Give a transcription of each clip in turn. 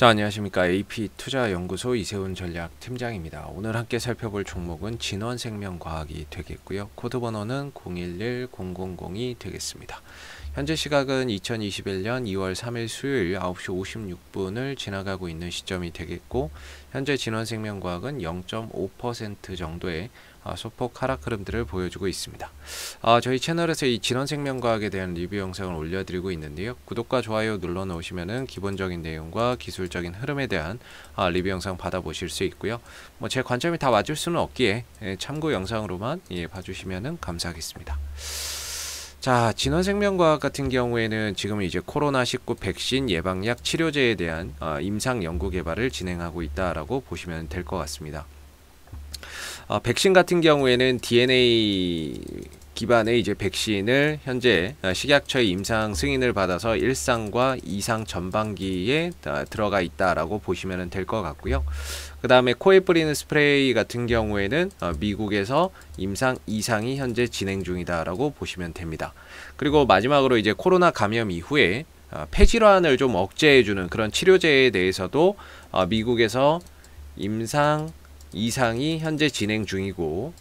자 안녕하십니까 AP투자연구소 이세훈 전략팀장입니다. 오늘 함께 살펴볼 종목은 진원생명과학이 되겠고요. 코드번호는 011-0002 되겠습니다. 현재 시각은 2021년 2월 3일 수요일 9시 56분을 지나가고 있는 시점이 되겠고 현재 진원생명과학은 0.5% 정도의 아, 소폭 하락 흐름들을 보여주고 있습니다. 아, 저희 채널에서 이 진원생명과학에 대한 리뷰 영상을 올려드리고 있는데요. 구독과 좋아요 눌러놓으시면 기본적인 내용과 기술적인 흐름에 대한 아, 리뷰 영상 받아보실 수 있고요. 뭐제 관점이 다 맞을 수는 없기에 예, 참고 영상으로만 예, 봐주시면 감사하겠습니다. 자, 진원생명과학 같은 경우에는 지금 이제 코로나19 백신 예방약 치료제에 대한 어, 임상 연구 개발을 진행하고 있다라고 보시면 될 것 같습니다. 어, 백신 같은 경우에는 DNA 기반의 이제 백신을 현재 어, 식약처의 임상 승인을 받아서 일상과 이상 전반기에 어, 들어가 있다라고 보시면 될 것 같고요. 그 다음에 코에 뿌리는 스프레이 같은 경우에는 어, 미국에서 임상 이상이 현재 진행 중이다라고 보시면 됩니다. 그리고 마지막으로 이제 코로나 감염 이후에 폐질환을 좀 억제해주는 그런 치료제에 대해서도 미국에서 임상 이상이 현재 진행 중이고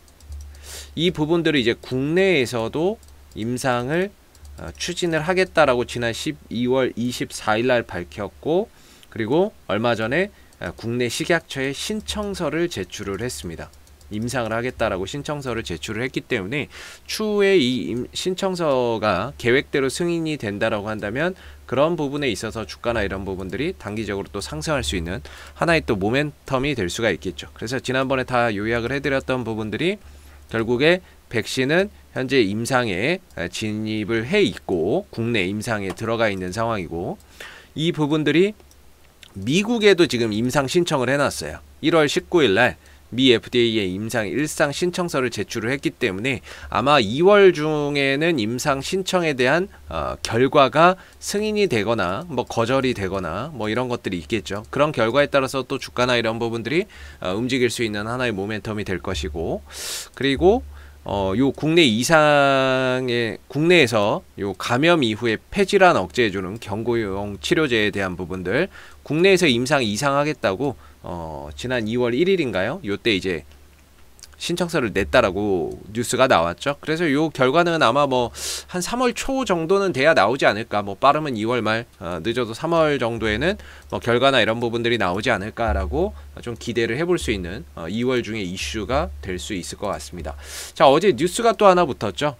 이 부분들을 이제 국내에서도 임상을 어, 추진을 하겠다라고 지난 12월 24일 날 밝혔고 그리고 얼마 전에 어, 국내 식약처에 신청서를 제출을 했습니다. 임상을 하겠다라고 신청서를 제출을 했기 때문에 추후에 이 신청서가 계획대로 승인이 된다라고 한다면 그런 부분에 있어서 주가나 이런 부분들이 단기적으로 또 상승할 수 있는 하나의 또 모멘텀이 될 수가 있겠죠. 그래서 지난번에 다 요약을 해드렸던 부분들이 결국에 백신은 현재 임상에 아, 진입을 해 있고 국내 임상에 들어가 있는 상황이고 이 부분들이 미국에도 지금 임상 신청을 해놨어요. 1월 19일 날미 FDA에 임상 일상 신청서를 제출을 했기 때문에 아마 2월 중에는 임상 신청에 대한 어, 결과가 승인이 되거나 뭐 거절이 되거나 뭐 이런 것들이 있겠죠. 그런 결과에 따라서 또 주가나 이런 부분들이 어, 움직일 수 있는 하나의 모멘텀이 될 것이고 그리고 어, 요 국내 이상의 국내에서 요 감염 이후에 폐질환 억제해주는 경고용 치료제에 대한 부분들 국내에서 임상 이상하겠다고 어, 지난 2월 1일인가요? 요때 이제 신청서를 냈다라고 뉴스가 나왔죠. 그래서 요 결과는 아마 뭐 한 3월 초 정도는 돼야 나오지 않을까. 뭐 빠르면 2월 말, 어, 늦어도 3월 정도에는 뭐 결과나 이런 부분들이 나오지 않을까라고 좀 기대를 해볼 수 있는 어, 2월 중에 이슈가 될 수 있을 것 같습니다. 자, 어제 뉴스가 또 하나 붙었죠.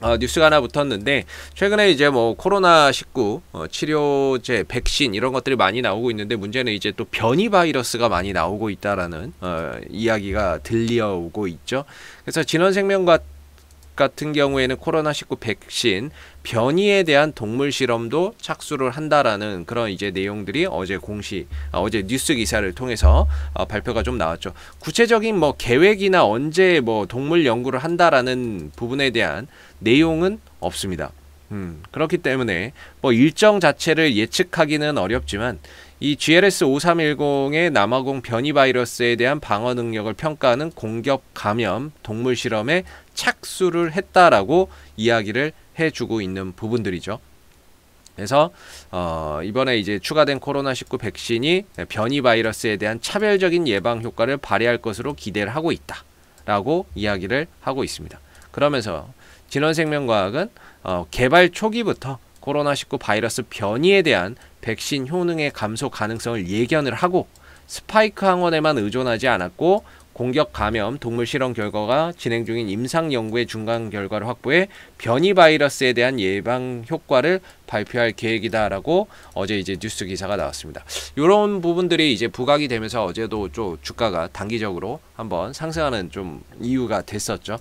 어, 뉴스가 하나 붙었는데 최근에 이제 뭐 코로나 19 어, 치료제 백신 이런 것들이 많이 나오고 있는데 문제는 이제 또 변이 바이러스가 많이 나오고 있다라는 어, 이야기가 들려오고 있죠. 그래서 진원생명과 같은 경우에는 코로나19 백신 변이에 대한 동물 실험도 착수를 한다라는 그런 이제 내용들이 어제 공시 아, 어제 뉴스 기사를 통해서 아, 발표가 좀 나왔죠. 구체적인 뭐 계획이나 언제 뭐 동물 연구를 한다라는 부분에 대한 내용은 없습니다. 음, 그렇기 때문에 뭐 일정 자체를 예측하기는 어렵지만 이 GLS 5310의 남아공 변이 바이러스에 대한 방어 능력을 평가하는 공격 감염 동물 실험에 착수를 했다라고 이야기를 해주고 있는 부분들이죠. 그래서 어, 이번에 이제 추가된 코로나19 백신이 변이 바이러스에 대한 차별적인 예방 효과를 발휘할 것으로 기대를 하고 있다라고 이야기를 하고 있습니다. 그러면서 진원생명과학은 어, 개발 초기부터 코로나19 바이러스 변이에 대한 백신 효능의 감소 가능성을 예견을 하고 스파이크 항원에만 의존하지 않았고 공격 감염 동물 실험 결과가 진행 중인 임상 연구의 중간 결과를 확보해 변이 바이러스에 대한 예방 효과를 발표할 계획이다라고 어제 이제 뉴스 기사가 나왔습니다. 이런 부분들이 이제 부각이 되면서 어제도 좀 주가가 단기적으로 한번 상승하는 좀 이유가 됐었죠.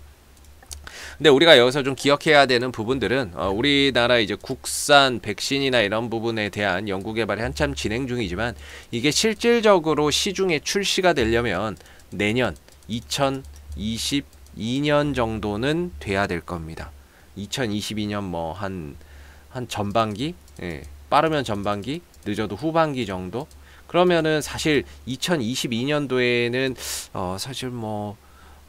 근데 우리가 여기서 좀 기억해야 되는 부분들은 어, 우리나라 이제 국산 백신이나 이런 부분에 대한 연구 개발이 한참 진행 중이지만 이게 실질적으로 시중에 출시가 되려면 내년 2022년 정도는 돼야 될 겁니다. 2022년 뭐 한한 한 전반기, 예, 빠르면 전반기, 늦어도 후반기 정도. 그러면은 사실 2022년도에는 어 사실 뭐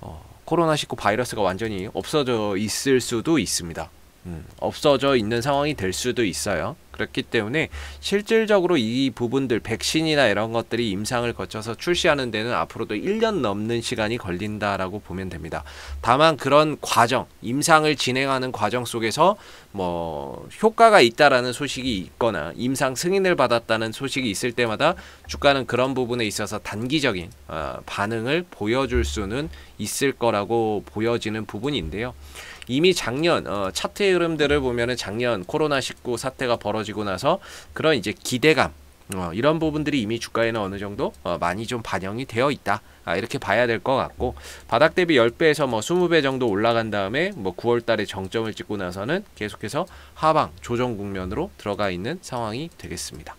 어, 코로나 19 바이러스가 완전히 없어져 있을 수도 있습니다. 음, 없어져 있는 상황이 될 수도 있어요. 그렇기 때문에 실질적으로 이 부분들 백신이나 이런 것들이 임상을 거쳐서 출시하는 데는 앞으로도 1년 넘는 시간이 걸린다라고 보면 됩니다. 다만 그런 과정, 임상을 진행하는 과정 속에서 뭐 효과가 있다라는 소식이 있거나 임상 승인을 받았다는 소식이 있을 때마다 주가는 그런 부분에 있어서 단기적인 어, 반응을 보여줄 수는 있을 거라고 보여지는 부분인데요. 이미 작년 어, 차트 의 흐름들을 보면은 작년 코로나 19 사태가 벌어진 이루어지고 나서 그런 이제 기대감 어, 이런 부분들이 이미 주가에는 어느 정도 어, 많이 좀 반영이 되어 있다. 아, 이렇게 봐야 될 것 같고 바닥 대비 10배에서 뭐 20배 정도 올라간 다음에 뭐 9월 달에 정점을 찍고 나서는 계속해서 하방 조정 국면으로 들어가 있는 상황이 되겠습니다.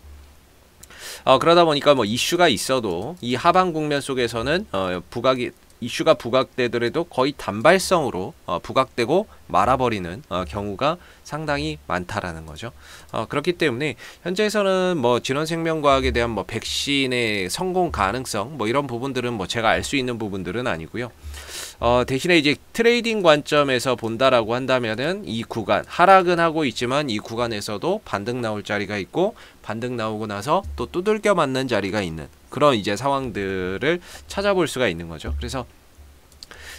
어, 그러다 보니까 뭐 이슈가 있어도 이 하방 국면 속에서는 어, 부각이 이슈가 부각되더라도 거의 단발성으로 어, 부각되고 말아버리는 어, 경우가 상당히 많다라는 거죠. 어, 그렇기 때문에 현재에서는 뭐 진원생명과학에 대한 뭐 백신의 성공 가능성 뭐 이런 부분들은 뭐 제가 알 수 있는 부분들은 아니고요. 어, 대신에 이제 트레이딩 관점에서 본다라고 한다면은 이 구간 하락은 하고 있지만 이 구간에서도 반등 나올 자리가 있고 반등 나오고 나서 또 두들겨 맞는 자리가 있는 그런 이제 상황들을 찾아볼 수가 있는 거죠. 그래서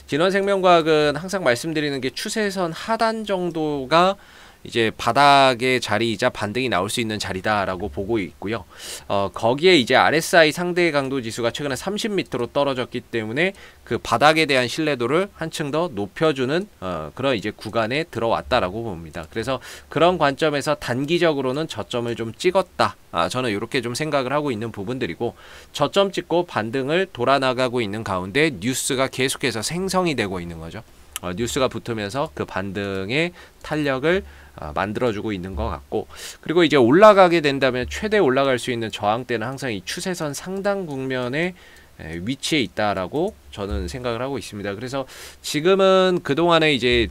진원생명과학은 항상 말씀드리는 게 추세선 하단 정도가 이제 바닥의 자리이자 반등이 나올 수 있는 자리다라고 보고 있고요. 어, 거기에 이제 RSI 상대 강도 지수가 최근에 30m로 떨어졌기 때문에 그 바닥에 대한 신뢰도를 한층 더 높여주는 어, 그런 이제 구간에 들어왔다라고 봅니다. 그래서 그런 관점에서 단기적으로는 저점을 좀 찍었다. 아, 저는 이렇게 좀 생각을 하고 있는 부분들이고 저점 찍고 반등을 돌아나가고 있는 가운데 뉴스가 계속해서 생성이 되고 있는 거죠. 어, 뉴스가 붙으면서 그 반등의 탄력을 어, 만들어주고 있는 것 같고 그리고 이제 올라가게 된다면 최대 올라갈 수 있는 저항대는 항상 이 추세선 상당 국면에 에, 위치에 있다라고 저는 생각을 하고 있습니다. 그래서 지금은 그동안에 이제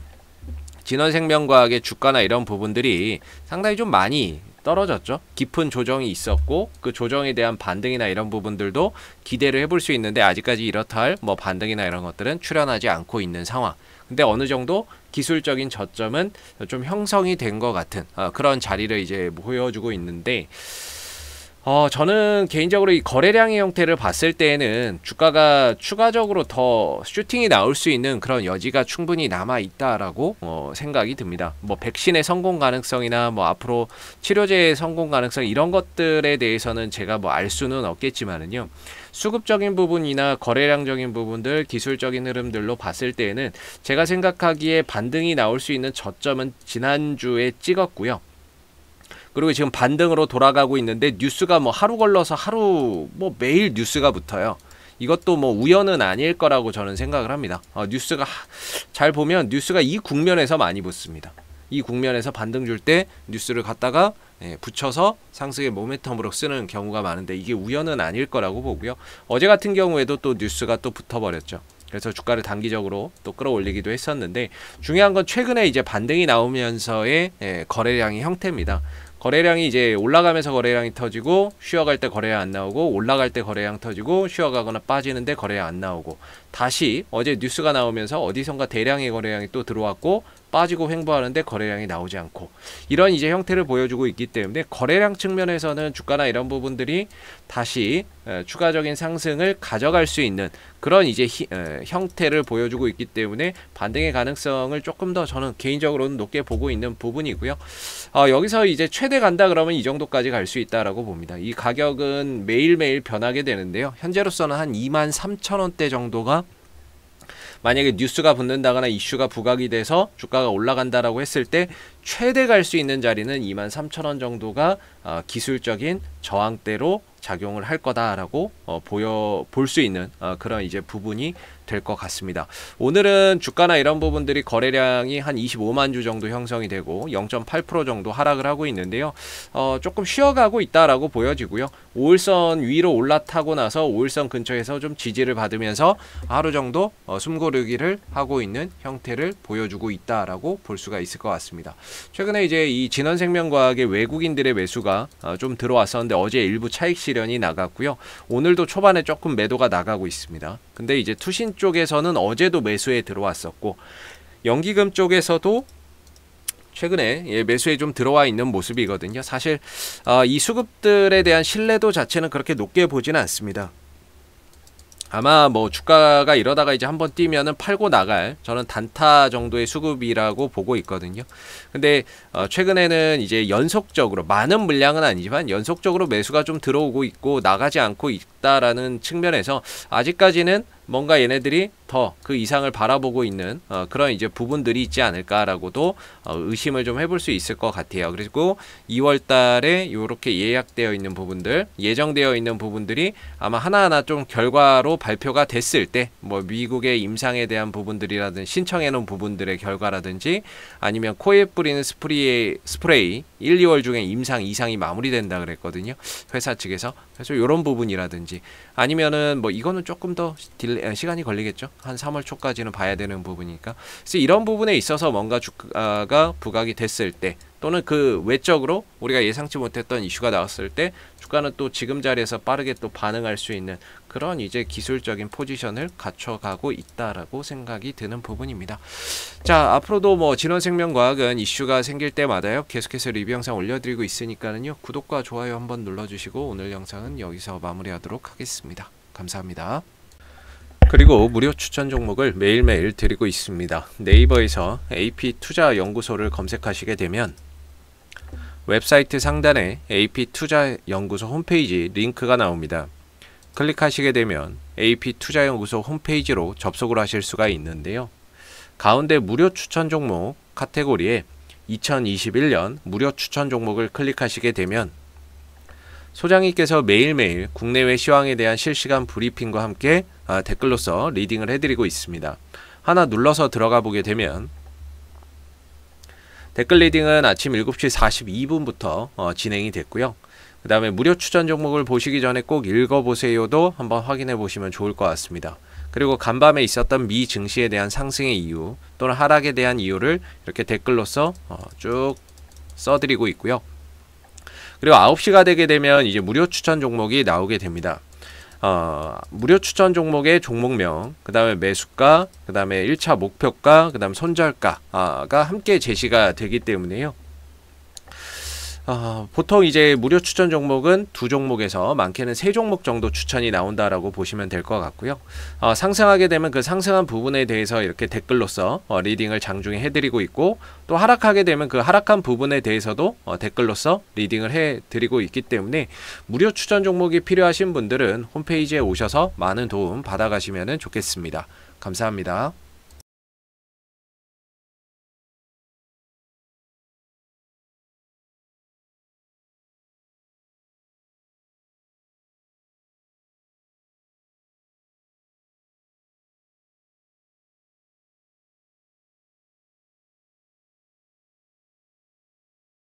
진원생명과학의 주가나 이런 부분들이 상당히 좀 많이 떨어졌죠. 깊은 조정이 있었고 그 조정에 대한 반등이나 이런 부분들도 기대를 해볼 수 있는데 아직까지 이렇다 할 뭐 반등이나 이런 것들은 출현하지 않고 있는 상황. 근데 어느 정도 기술적인 저점은 좀 형성이 된 것 같은 어, 그런 자리를 이제 보여주고 있는데 어, 저는 개인적으로 이 거래량의 형태를 봤을 때에는 주가가 추가적으로 더 슈팅이 나올 수 있는 그런 여지가 충분히 남아 있다라고 어, 생각이 듭니다. 뭐 백신의 성공 가능성이나 뭐 앞으로 치료제의 성공 가능성 이런 것들에 대해서는 제가 뭐 알 수는 없겠지만은요. 수급적인 부분이나 거래량적인 부분들, 기술적인 흐름들로 봤을 때에는 제가 생각하기에 반등이 나올 수 있는 저점은 지난주에 찍었고요. 그리고 지금 반등으로 돌아가고 있는데 뉴스가 뭐 하루 걸러서 하루 뭐 매일 뉴스가 붙어요. 이것도 뭐 우연은 아닐 거라고 저는 생각을 합니다. 어, 뉴스가 잘 보면 뉴스가 이 국면에서 많이 붙습니다. 이 국면에서 반등 줄 때 뉴스를 갖다가 예, 붙여서 상승의 모멘텀으로 쓰는 경우가 많은데 이게 우연은 아닐 거라고 보고요. 어제 같은 경우에도 또 뉴스가 또 붙어버렸죠. 그래서 주가를 단기적으로 또 끌어올리기도 했었는데 중요한 건 최근에 이제 반등이 나오면서의 예, 거래량의 형태입니다. 거래량이 이제 올라가면서 거래량이 터지고 쉬어갈 때 거래량 안 나오고 올라갈 때 거래량 터지고 쉬어가거나 빠지는데 거래량 안 나오고 다시 어제 뉴스가 나오면서 어디선가 대량의 거래량이 또 들어왔고 빠지고 횡보하는데 거래량이 나오지 않고 이런 이제 형태를 보여주고 있기 때문에 거래량 측면에서는 주가나 이런 부분들이 다시 추가적인 상승을 가져갈 수 있는 그런 이제 히, 에, 형태를 보여주고 있기 때문에 반등의 가능성을 조금 더 저는 개인적으로는 높게 보고 있는 부분이고요. 어, 여기서 이제 최대 간다 그러면 이 정도까지 갈 수 있다라고 봅니다. 이 가격은 매일매일 변하게 되는데요. 현재로서는 한 23,000원대 정도가 만약에 뉴스가 붙는다거나 이슈가 부각이 돼서 주가가 올라간다라고 했을 때 최대 갈 수 있는 자리는 23,000원 정도가 어, 기술적인 저항대로 작용을 할 거다라고 어, 보여 볼 수 있는 어, 그런 이제 부분이 될것 같습니다. 오늘은 주가나 이런 부분들이 거래량이 한 25만 주 정도 형성이 되고 0.8% 정도 하락을 하고 있는데요. 어, 조금 쉬어가고 있다라고 보여지고요. 5일선 위로 올라타고 나서 5일선 근처에서 좀 지지를 받으면서 하루 정도 어, 숨고르기를 하고 있는 형태를 보여주고 있다라고 볼 수가 있을 것 같습니다. 최근에 이제 이 진원생명과학의 외국인들의 매수가 어, 좀 들어왔었는데 어제 일부 차익 실현이 나갔고요. 오늘도 초반에 조금 매도가 나가고 있습니다. 근데 이제 투신 쪽에서는 어제도 매수에 들어왔었고 연기금 쪽에서도 최근에 예, 매수에 좀 들어와 있는 모습이거든요. 사실 어, 이 수급들에 대한 신뢰도 자체는 그렇게 높게 보지는 않습니다. 아마 뭐 주가가 이러다가 이제 한번 뛰면은 팔고 나갈 저는 단타 정도의 수급이라고 보고 있거든요. 근데 어 최근에는 이제 연속적으로 많은 물량은 아니지만 연속적으로 매수가 좀 들어오고 있고 나가지 않고 있다라는 측면에서 아직까지는 뭔가 얘네들이 더 그 이상을 바라보고 있는 어, 그런 이제 부분들이 있지 않을까라고도 어, 의심을 좀 해볼 수 있을 것 같아요. 그리고 2월 달에 이렇게 예약되어 있는 부분들, 예정되어 있는 부분들이 아마 하나하나 좀 결과로 발표가 됐을 때 뭐 미국의 임상에 대한 부분들이라든지 신청해 놓은 부분들의 결과라든지 아니면 코에 뿌리는 스프레이, 스프레이 1, 2월 중에 임상 이상이 마무리된다 그랬거든요. 회사 측에서. 그래서 이런 부분이라든지 아니면은 뭐 이거는 조금 더 딜레, 시간이 걸리겠죠. 한 3월 초까지는 봐야 되는 부분이니까. 그래서 이런 부분에 있어서 뭔가 주가가 부각이 됐을 때 또는 그 외적으로 우리가 예상치 못했던 이슈가 나왔을 때 주가는 또 지금 자리에서 빠르게 또 반응할 수 있는 그런 이제 기술적인 포지션을 갖춰가고 있다라고 생각이 드는 부분입니다. 자 앞으로도 뭐 진원생명과학은 이슈가 생길 때마다요 계속해서 리뷰 영상 올려드리고 있으니까는요 구독과 좋아요 한번 눌러주시고 오늘 영상은 여기서 마무리하도록 하겠습니다. 감사합니다. 그리고 무료 추천 종목을 매일매일 드리고 있습니다. 네이버에서 AP 투자 연구소를 검색하시게 되면 웹사이트 상단에 AP 투자 연구소 홈페이지 링크가 나옵니다. 클릭하시게 되면 AP 투자연구소 홈페이지로 접속을 하실 수가 있는데요. 가운데 무료 추천 종목 카테고리에 2021년 무료 추천 종목을 클릭하시게 되면 소장님께서 매일매일 국내외 시황에 대한 실시간 브리핑과 함께 아, 댓글로서 리딩을 해드리고 있습니다. 하나 눌러서 들어가 보게 되면 댓글 리딩은 아침 7시 42분부터 어, 진행이 됐고요. 그 다음에 무료 추천 종목을 보시기 전에 꼭 읽어보세요도 한번 확인해 보시면 좋을 것 같습니다. 그리고 간밤에 있었던 미 증시에 대한 상승의 이유 또는 하락에 대한 이유를 이렇게 댓글로써 어, 쭉 써드리고 있고요. 그리고 9시가 되게 되면 이제 무료 추천 종목이 나오게 됩니다. 어, 무료 추천 종목의 종목명, 그 다음에 매수가, 그 다음에 1차 목표가, 그 다음 에 손절가가 함께 제시가 되기 때문에요. 어, 보통 이제 무료 추천 종목은 두 종목에서 많게는 세 종목 정도 추천이 나온다라고 보시면 될 것 같고요. 어, 상승하게 되면 그 상승한 부분에 대해서 이렇게 댓글로써 어, 리딩을 장중에 해드리고 있고 또 하락하게 되면 그 하락한 부분에 대해서도 어, 댓글로써 리딩을 해드리고 있기 때문에 무료 추천 종목이 필요하신 분들은 홈페이지에 오셔서 많은 도움 받아가시면 좋겠습니다. 감사합니다.